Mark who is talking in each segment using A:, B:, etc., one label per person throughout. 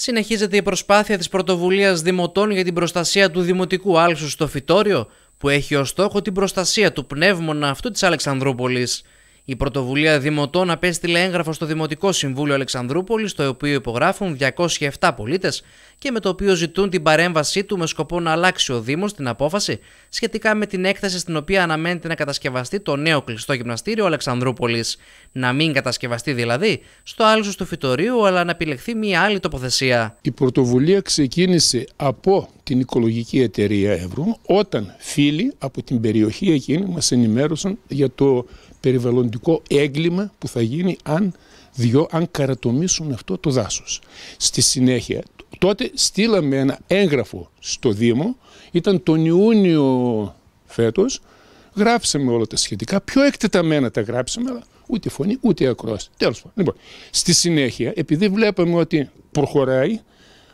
A: Συνεχίζεται η προσπάθεια της πρωτοβουλίας Δημοτών για την προστασία του δημοτικού άλσου στο Φιτόριο, που έχει ως στόχο την προστασία του πνεύμονα αυτού της Αλεξανδρούπολης. Η πρωτοβουλία Δημοτών απέστειλε έγγραφο στο Δημοτικό Συμβούλιο Αλεξανδρούπολης, στο οποίο υπογράφουν 207 πολίτες και με το οποίο ζητούν την παρέμβασή του με σκοπό να αλλάξει ο Δήμος την απόφαση σχετικά με την έκθεση στην οποία αναμένεται να κατασκευαστεί το νέο κλειστό γυμναστήριο Αλεξανδρούπολης. Να μην κατασκευαστεί δηλαδή στο άλσος του φυτορίου, αλλά να επιλεχθεί μια άλλη τοποθεσία.
B: Η πρωτοβουλία ξεκίνησε από την οικολογική εταιρεία Εύρου όταν φίλοι από την περιοχή εκείνη μας ενημέρωσαν για το περιβαλλοντικό έγκλημα που θα γίνει αν, δυο, αν καρατομήσουν αυτό το δάσος. Στη συνέχεια τότε στείλαμε ένα έγγραφο στο Δήμο, ήταν τον Ιούνιο φέτος, γράψαμε όλα τα σχετικά, πιο εκτεταμένα τα γράψαμε, αλλά ούτε φωνή ούτε ακρόαση. Τέλος πάντων. Λοιπόν, στη συνέχεια, επειδή βλέπαμε ότι προχωράει,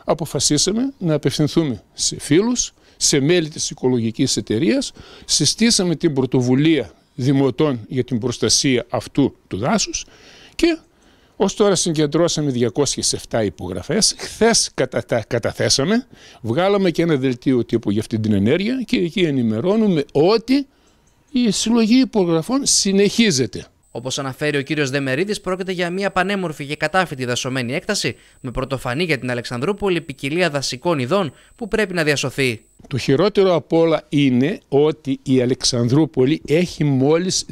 B: αποφασίσαμε να απευθυνθούμε σε φίλους, σε μέλη της οικολογικής εταιρείας, συστήσαμε την πρωτοβουλία δημοτών για την προστασία αυτού του δάσους και ως τώρα συγκεντρώσαμε 207 υπογραφές. Χθες καταθέσαμε, βγάλαμε και ένα δελτίο τύπου για αυτή την ενέργεια
A: και εκεί ενημερώνουμε ότι η συλλογή υπογραφών συνεχίζεται. Όπως αναφέρει ο κύριος Δεμερίδης, πρόκειται για μια πανέμορφη και κατάφυτη δασωμένη έκταση με πρωτοφανή για την Αλεξανδρούπολη ποικιλία δασικών ειδών που πρέπει να διασωθεί.
B: Το χειρότερο απ' όλα είναι ότι η Αλεξανδρούπολη έχει μόλις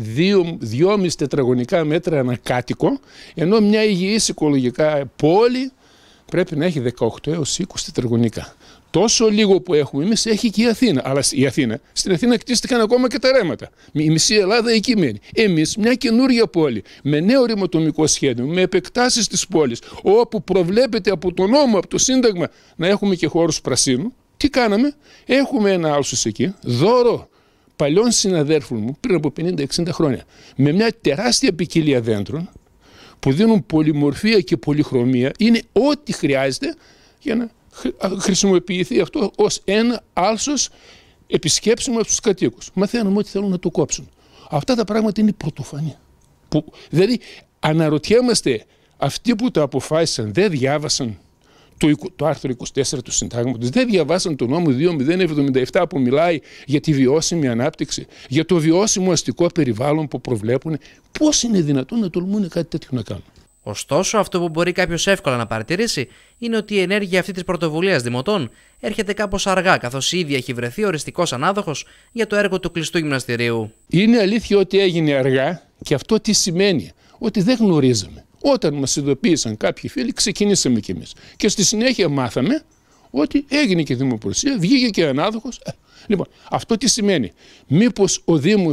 B: 2,5 τετραγωνικά μέτρα κάτοικο ενώ μια υγιής οικολογικά πόλη πρέπει να έχει 18 έως 20 τετραγωνικά. Τόσο λίγο που έχουμε εμείς έχει και η Αθήνα. Αλλά η Αθήνα, στην Αθήνα κτίστηκαν ακόμα και τα ρέματα. Η μισή Ελλάδα εκεί μένει. Εμείς, μια καινούργια πόλη, με νέο ρηματομικό σχέδιο, με επεκτάσεις της πόλης, όπου προβλέπεται από το νόμο, από το Σύνταγμα, να έχουμε και χώρους πρασίνου, τι κάναμε. Έχουμε ένα άλσο εκεί, δώρο παλιών συναδέρφων μου πριν από 50-60 χρόνια, με μια τεράστια ποικιλία δέντρων που δίνουν πολυμορφία και πολυχρωμία, είναι ό,τι χρειάζεται για να χρησιμοποιηθεί αυτό ως ένα άλσος επισκέψιμο τους κατοίκους. Μαθαίνουμε ότι θέλουν να το κόψουν. Αυτά τα πράγματα είναι πρωτοφανή. δηλαδή αναρωτιέμαστε αυτοί που τα αποφάσισαν δεν διάβασαν το, το άρθρο 24 του συντάγματος, δεν διαβάσαν το νόμο 2077 που μιλάει για τη βιώσιμη ανάπτυξη, για το βιώσιμο αστικό περιβάλλον που προβλέπουν. Πώς είναι δυνατόν να τολμούν κάτι τέτοιο να κάνουν.
A: Ωστόσο, αυτό που μπορεί κάποιος εύκολα να παρατηρήσει είναι ότι η ενέργεια αυτή της πρωτοβουλίας δημοτών έρχεται κάπως αργά, καθώς ήδη έχει βρεθεί οριστικός ανάδοχος για το έργο του κλειστού γυμναστηρίου.
B: Είναι αλήθεια ότι έγινε αργά και αυτό τι σημαίνει, ότι δεν γνωρίζαμε. Όταν μας ειδοποίησαν κάποιοι φίλοι, ξεκινήσαμε κι εμείς. Και στη συνέχεια μάθαμε ότι έγινε και δημοπροσία, βγήκε και ανάδοχος. Ε, λοιπόν, αυτό τι σημαίνει, μήπως ο Δήμος.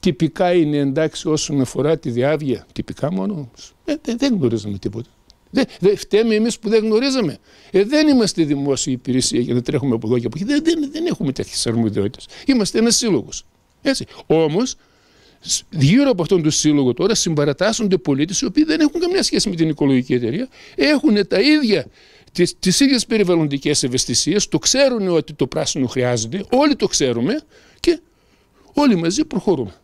B: Τυπικά είναι εντάξει όσον αφορά τη διάβια. Τυπικά μόνο όμως. Ε, δεν, δεν γνωρίζαμε τίποτα. Δεν, δε, φταίμε εμείς που δεν γνωρίζαμε. Ε, δεν είμαστε δημόσια υπηρεσία για να τρέχουμε από εδώ και από εκεί. Δεν, έχουμε τέτοιες αρμοδιότητες. Είμαστε ένας σύλλογος. Έτσι. Όμως, γύρω από αυτόν τον σύλλογο τώρα συμπαρατάσσονται πολίτες οι οποίοι δεν έχουν καμιά σχέση με την οικολογική εταιρεία. Έχουν τα ίδια. Τις τις ίδιες περιβαλλοντικές ευαισθησίες, το ξέρουν ότι το πράσινο χρειάζεται, όλοι το ξέρουμε και όλοι μαζί προχωρούμε.